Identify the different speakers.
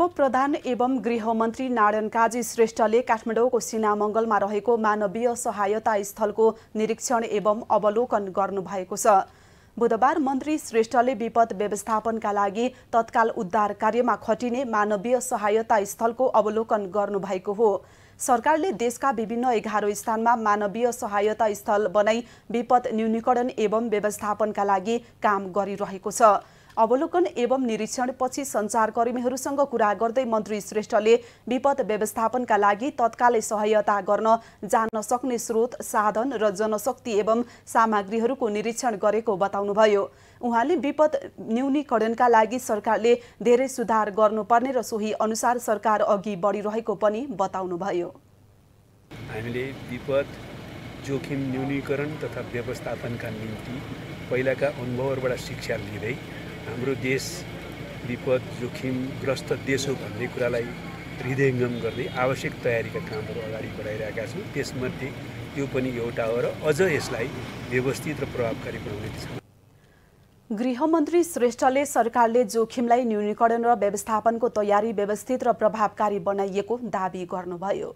Speaker 1: उपप्रधान एवं गृहमन्त्री नारायण काजी श्रेष्ठले काठमाडौँको सिनामङ्गलमा रहेको मानवीय सहायता स्थलको निरीक्षण एवं अवलोकन गर्नुभएको छ बुधबार मन्त्री श्रेष्ठले विपद व्यवस्थापनका लागि तत्काल उद्धार कार्यमा खटिने मानवीय सहायता स्थलको अवलोकन गर्नुभएको हो सरकारले देशका विभिन्न एघार स्थानमा मानवीय सहायता स्थल बनाई विपद न्यूनीकरण एवं व्यवस्थापनका लागि काम गरिरहेको छ अवलोकन एवं निरीक्षणपछि सञ्चारकर्मीहरूसँग कुरा गर्दै मन्त्री श्रेष्ठले विपद व्यवस्थापनका लागि तत्कालै सहायता गर्न जान्न सक्ने स्रोत साधन र जनशक्ति एवं सामग्रीहरूको निरीक्षण गरेको बताउनुभयो उहाँले विपद न्यूनीकरणका लागि सरकारले धेरै सुधार गर्नुपर्ने र सोही अनुसार सरकार अघि बढिरहेको पनि बताउनुभयो
Speaker 2: हामीले विपद जोखिम न्यूनीकरण तथा व्यवस्थापनका निम्ति पहिलाका अनुभवहरूबाट शिक्षा लिँदै हाम्रो देश विपद जोखिमग्रस्त देश हो भन्ने कुरालाई हृदयङ्गम गर्दै आवश्यक तयारीका कामहरू अगाडि बढाइरहेका छौँ त्यसमध्ये त्यो पनि एउटा हो र अझ यसलाई व्यवस्थित र प्रभावकारी बनाउने दिशामा
Speaker 1: गृहमन्त्री श्रेष्ठले सरकारले जोखिमलाई न्यूनीकरण र व्यवस्थापनको तयारी व्यवस्थित र प्रभावकारी बनाइएको दावी गर्नुभयो